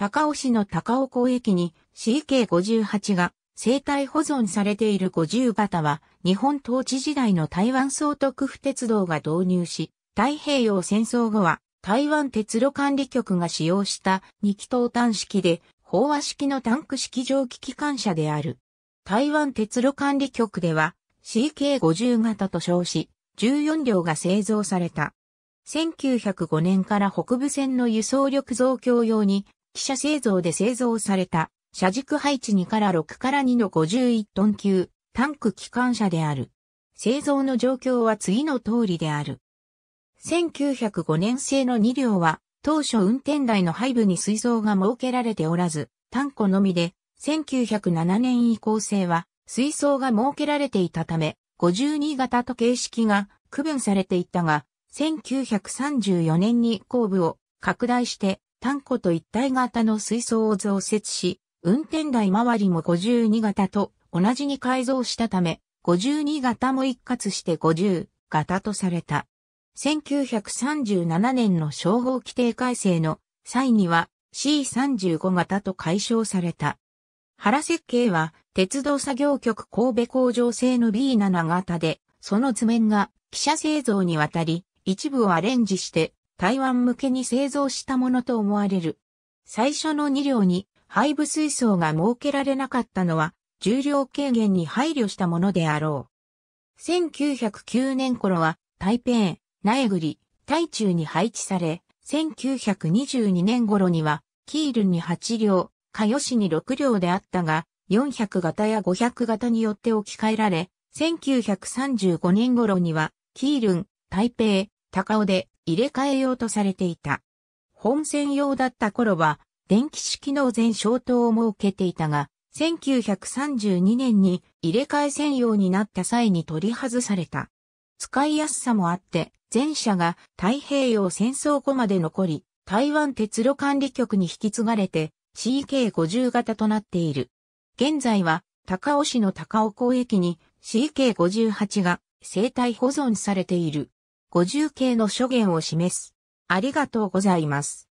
高尾市の高尾港駅に CK58 が生態保存されている50型は日本統治時代の台湾総督府鉄道が導入し、太平洋戦争後は台湾鉄路管理局が使用した2気筒端式で飽和式のタンク式蒸気機関車である。台湾鉄路管理局では CK50 型と称し、14両が製造された。1905年から北部線の輸送力増強用に汽車製造で製造された、車軸配置2から6から2の51トン級、タンク機関車である。製造の状況は次の通りである。1905年製の2両は、当初運転台の背部に水槽が設けられておらず、単庫のみで、1907年以降製は、水槽が設けられていたため、52型と形式が区分されていたが、1934年に後部を拡大して単個と一体型の水槽を増設し、運転台周りも52型と同じに改造したため、52型も一括して50型とされた。1937年の称号規定改正の際には C35 型と解消された。原設計は鉄道作業局神戸工場製の B7 型で、その図面が汽車製造にわたり、一部をアレンジして台湾向けに製造したものと思われる。最初の2両に配布水槽が設けられなかったのは重量軽減に配慮したものであろう。1909年頃は台北、苗栗、台中に配置され、1922年頃にはキールに8両、かよしに6両であったが、400型や500型によって置き換えられ、1935年頃には、キールン、台北、高尾で、入れ替え用とされていた。本専用だった頃は、電気式の全消灯を設けていたが、1932年に入れ替え専用になった際に取り外された。使いやすさもあって、前者が太平洋戦争後まで残り、台湾鉄路管理局に引き継がれて CK50 型となっている。現在は高尾市の高尾港駅に CK58 が生態保存されている。50形の諸言を示す。ありがとうございます。